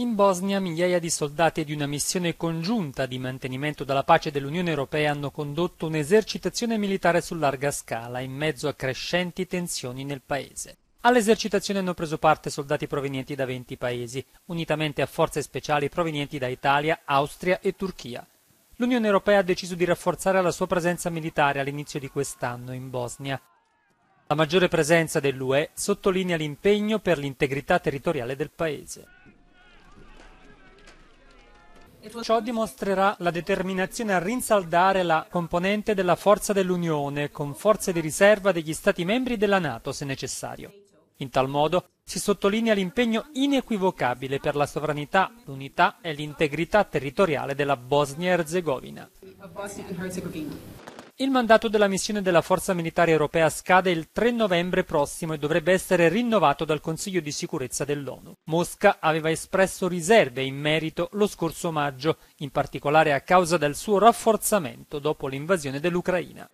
In Bosnia migliaia di soldati di una missione congiunta di mantenimento della pace dell'Unione Europea hanno condotto un'esercitazione militare su larga scala in mezzo a crescenti tensioni nel paese. All'esercitazione hanno preso parte soldati provenienti da 20 paesi, unitamente a forze speciali provenienti da Italia, Austria e Turchia. L'Unione Europea ha deciso di rafforzare la sua presenza militare all'inizio di quest'anno in Bosnia. La maggiore presenza dell'UE sottolinea l'impegno per l'integrità territoriale del paese. Ciò dimostrerà la determinazione a rinsaldare la componente della forza dell'Unione con forze di riserva degli Stati membri della Nato se necessario. In tal modo si sottolinea l'impegno inequivocabile per la sovranità, l'unità e l'integrità territoriale della Bosnia-Herzegovina. Il mandato della missione della Forza Militare Europea scade il 3 novembre prossimo e dovrebbe essere rinnovato dal Consiglio di sicurezza dell'ONU. Mosca aveva espresso riserve in merito lo scorso maggio, in particolare a causa del suo rafforzamento dopo l'invasione dell'Ucraina.